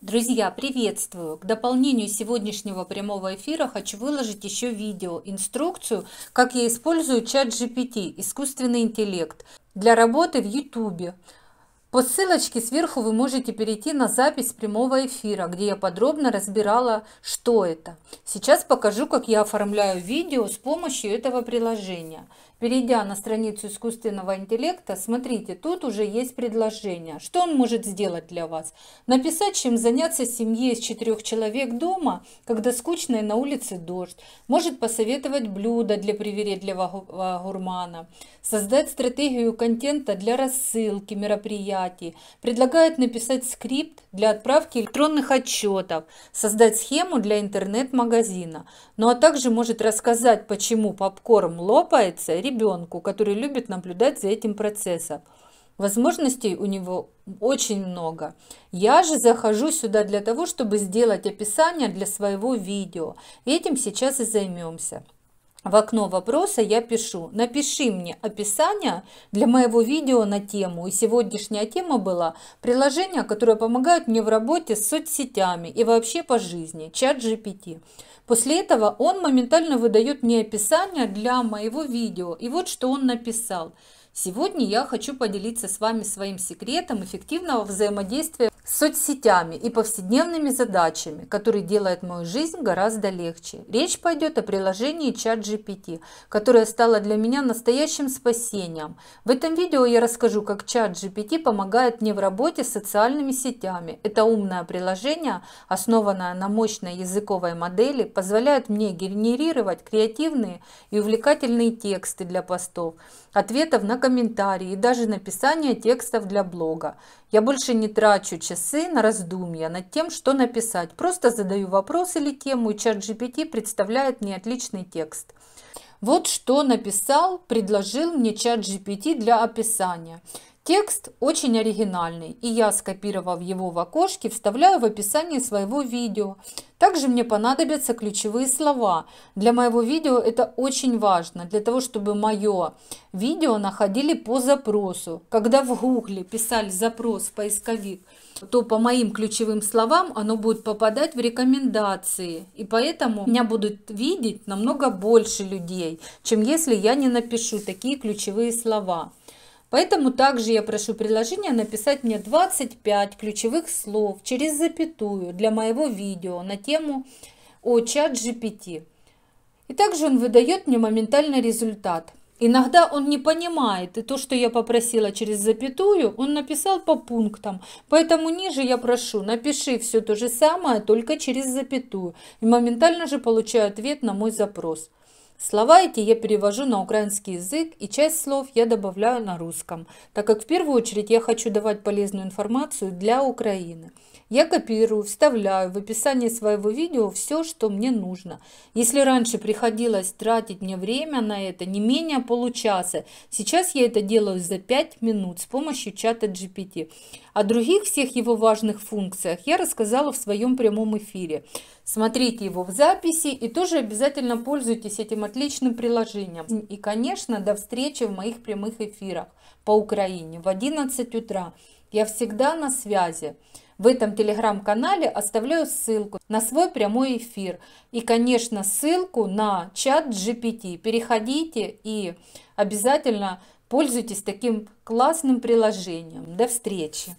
Друзья, приветствую! К дополнению сегодняшнего прямого эфира хочу выложить еще видео, инструкцию, как я использую чат GPT, искусственный интеллект, для работы в YouTube. По ссылочке сверху вы можете перейти на запись прямого эфира, где я подробно разбирала, что это. Сейчас покажу, как я оформляю видео с помощью этого приложения. Перейдя на страницу искусственного интеллекта, смотрите, тут уже есть предложение. Что он может сделать для вас? Написать, чем заняться семье из четырех человек дома, когда скучно и на улице дождь. Может посоветовать блюдо для привередливого гурмана. Создать стратегию контента для рассылки мероприятий мероприятий, предлагает написать скрипт для отправки электронных отчетов, создать схему для интернет-магазина, ну а также может рассказать, почему попкорн лопается ребенку, который любит наблюдать за этим процессом. Возможностей у него очень много. Я же захожу сюда для того, чтобы сделать описание для своего видео. Этим сейчас и займемся в окно вопроса я пишу «Напиши мне описание для моего видео на тему». И сегодняшняя тема была «Приложения, которые помогают мне в работе с соцсетями и вообще по жизни. Чат GPT». После этого он моментально выдает мне описание для моего видео. И вот что он написал. Сегодня я хочу поделиться с вами своим секретом эффективного взаимодействия соцсетями и повседневными задачами, которые делают мою жизнь гораздо легче. Речь пойдет о приложении ChatGPT, которое стало для меня настоящим спасением. В этом видео я расскажу, как ChatGPT помогает мне в работе с социальными сетями. Это умное приложение, основанное на мощной языковой модели, позволяет мне генерировать креативные и увлекательные тексты для постов, ответов на комментарии и даже написания текстов для блога. Я больше не трачу часы на раздумья над тем, что написать. Просто задаю вопрос или тему, и чат GPT представляет мне отличный текст. Вот что написал, предложил мне чат GPT для описания. Текст очень оригинальный, и я, скопировав его в окошке, вставляю в описание своего видео. Также мне понадобятся ключевые слова. Для моего видео это очень важно, для того, чтобы мое видео находили по запросу. Когда в гугле писали запрос в поисковик, то по моим ключевым словам оно будет попадать в рекомендации. И поэтому меня будут видеть намного больше людей, чем если я не напишу такие ключевые слова. Поэтому также я прошу приложение написать мне 25 ключевых слов через запятую для моего видео на тему о чат GPT. И также он выдает мне моментальный результат. Иногда он не понимает, и то, что я попросила через запятую, он написал по пунктам. Поэтому ниже я прошу, напиши все то же самое, только через запятую. И моментально же получаю ответ на мой запрос. Слова эти я перевожу на украинский язык и часть слов я добавляю на русском, так как в первую очередь я хочу давать полезную информацию для Украины. Я копирую, вставляю в описание своего видео все, что мне нужно. Если раньше приходилось тратить мне время на это не менее получаса, сейчас я это делаю за 5 минут с помощью чата GPT. О других всех его важных функциях я рассказала в своем прямом эфире. Смотрите его в записи и тоже обязательно пользуйтесь этим отличным приложением. И, конечно, до встречи в моих прямых эфирах по Украине в 11 утра. Я всегда на связи. В этом телеграм-канале оставляю ссылку на свой прямой эфир и, конечно, ссылку на чат GPT. Переходите и обязательно пользуйтесь таким классным приложением. До встречи!